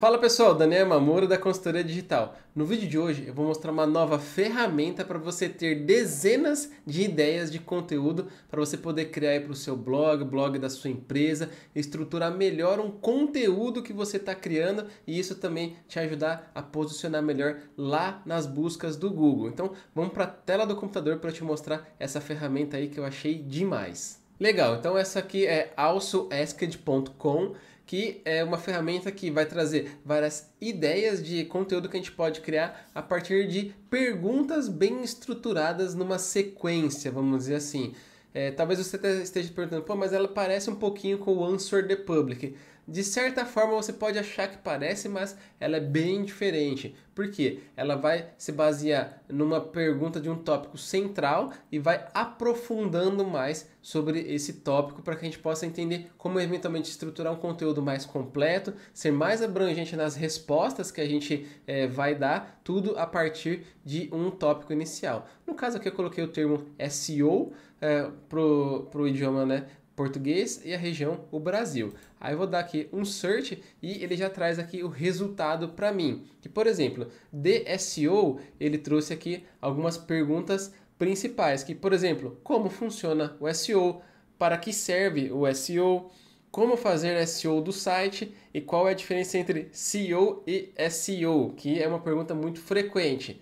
Fala pessoal, Daniel Mamoro da Consultoria Digital. No vídeo de hoje eu vou mostrar uma nova ferramenta para você ter dezenas de ideias de conteúdo para você poder criar para o seu blog, blog da sua empresa, estruturar melhor um conteúdo que você está criando e isso também te ajudar a posicionar melhor lá nas buscas do Google. Então vamos para a tela do computador para te mostrar essa ferramenta aí que eu achei demais. Legal, então essa aqui é alsoasked.com que é uma ferramenta que vai trazer várias ideias de conteúdo que a gente pode criar a partir de perguntas bem estruturadas numa sequência, vamos dizer assim. É, talvez você esteja perguntando, pô, mas ela parece um pouquinho com o Answer the Public. De certa forma você pode achar que parece, mas ela é bem diferente. Por quê? Ela vai se basear numa pergunta de um tópico central e vai aprofundando mais sobre esse tópico para que a gente possa entender como eventualmente estruturar um conteúdo mais completo, ser mais abrangente nas respostas que a gente é, vai dar, tudo a partir de um tópico inicial caso aqui eu coloquei o termo SEO é, para o idioma né, português e a região o Brasil. Aí eu vou dar aqui um search e ele já traz aqui o resultado para mim. Que por exemplo, de SEO ele trouxe aqui algumas perguntas principais, que por exemplo, como funciona o SEO, para que serve o SEO, como fazer SEO do site e qual é a diferença entre SEO e SEO, que é uma pergunta muito frequente.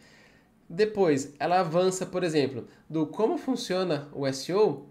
Depois, ela avança, por exemplo, do como funciona o SEO.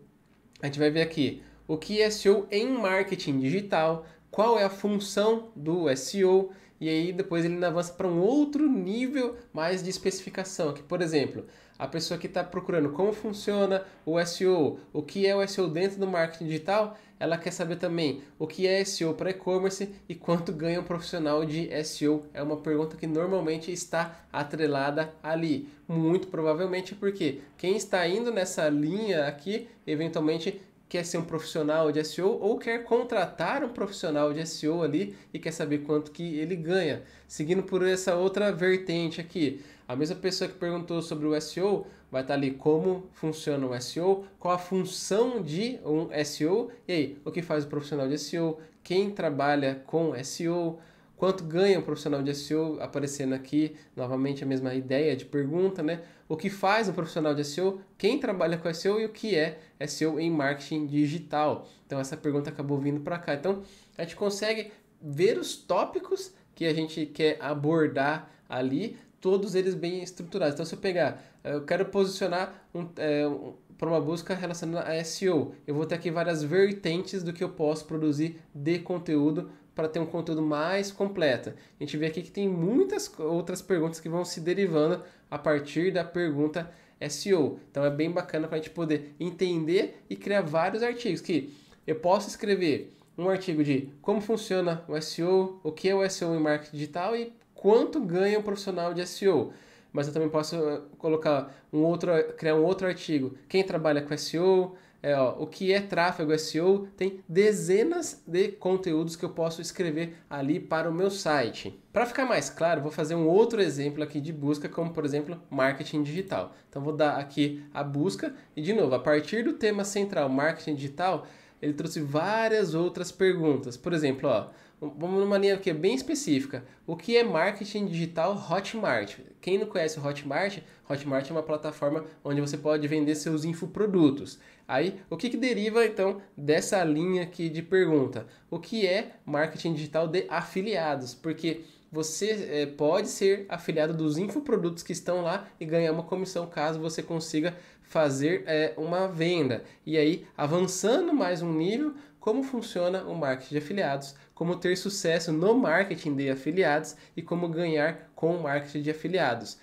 A gente vai ver aqui o que é SEO em marketing digital, qual é a função do SEO, e aí depois ele avança para um outro nível mais de especificação, que por exemplo, a pessoa que está procurando como funciona o SEO, o que é o SEO dentro do marketing digital, ela quer saber também o que é SEO para e-commerce e quanto ganha um profissional de SEO. É uma pergunta que normalmente está atrelada ali. Muito provavelmente porque quem está indo nessa linha aqui, eventualmente quer ser um profissional de SEO ou quer contratar um profissional de SEO ali e quer saber quanto que ele ganha. Seguindo por essa outra vertente aqui, a mesma pessoa que perguntou sobre o SEO vai estar tá ali como funciona o SEO, qual a função de um SEO, e aí, o que faz o profissional de SEO, quem trabalha com SEO, Quanto ganha um profissional de SEO? Aparecendo aqui novamente a mesma ideia de pergunta, né? O que faz um profissional de SEO? Quem trabalha com SEO e o que é SEO em marketing digital? Então essa pergunta acabou vindo para cá. Então a gente consegue ver os tópicos que a gente quer abordar ali, todos eles bem estruturados. Então se eu pegar, eu quero posicionar um, é, um para uma busca relacionada a SEO. Eu vou ter aqui várias vertentes do que eu posso produzir de conteúdo para ter um conteúdo mais completo. A gente vê aqui que tem muitas outras perguntas que vão se derivando a partir da pergunta SEO. Então é bem bacana para a gente poder entender e criar vários artigos que eu posso escrever um artigo de como funciona o SEO, o que é o SEO em marketing digital e quanto ganha um profissional de SEO. Mas eu também posso eh, colocar um outro, criar um outro artigo, quem trabalha com SEO, é, ó, o que é tráfego SEO, tem dezenas de conteúdos que eu posso escrever ali para o meu site. Para ficar mais claro, vou fazer um outro exemplo aqui de busca, como por exemplo, marketing digital. Então vou dar aqui a busca e de novo, a partir do tema central marketing digital, ele trouxe várias outras perguntas. Por exemplo, ó, vamos numa linha que é bem específica. O que é marketing digital Hotmart? Quem não conhece o Hotmart, Hotmart é uma plataforma onde você pode vender seus infoprodutos. Aí, o que, que deriva então dessa linha aqui de pergunta? O que é marketing digital de afiliados? Porque você é, pode ser afiliado dos infoprodutos que estão lá e ganhar uma comissão caso você consiga fazer é, uma venda. E aí, avançando mais um nível, como funciona o marketing de afiliados, como ter sucesso no marketing de afiliados e como ganhar com o marketing de afiliados.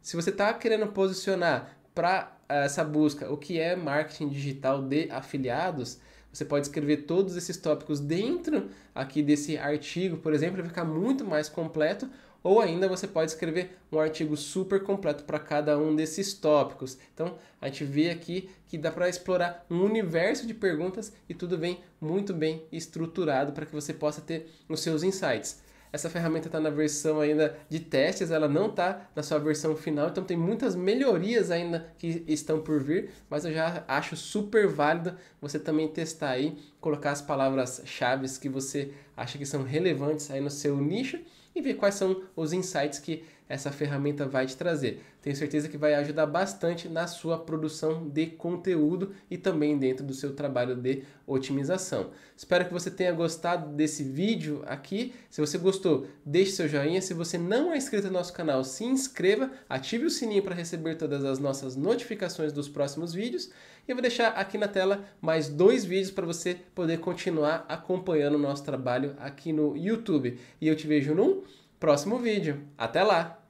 Se você está querendo posicionar para eh, essa busca o que é marketing digital de afiliados, você pode escrever todos esses tópicos dentro aqui desse artigo, por exemplo, vai ficar muito mais completo. Ou ainda você pode escrever um artigo super completo para cada um desses tópicos. Então a gente vê aqui que dá para explorar um universo de perguntas e tudo vem muito bem estruturado para que você possa ter os seus insights. Essa ferramenta está na versão ainda de testes, ela não está na sua versão final, então tem muitas melhorias ainda que estão por vir, mas eu já acho super válido você também testar aí, colocar as palavras-chave que você acha que são relevantes aí no seu nicho e ver quais são os insights que essa ferramenta vai te trazer. Tenho certeza que vai ajudar bastante na sua produção de conteúdo e também dentro do seu trabalho de otimização. Espero que você tenha gostado desse vídeo aqui. Se você gostou, deixe seu joinha. Se você não é inscrito no nosso canal, se inscreva, ative o sininho para receber todas as nossas notificações dos próximos vídeos. E eu vou deixar aqui na tela mais dois vídeos para você poder continuar acompanhando o nosso trabalho aqui no YouTube. E eu te vejo num próximo vídeo. Até lá!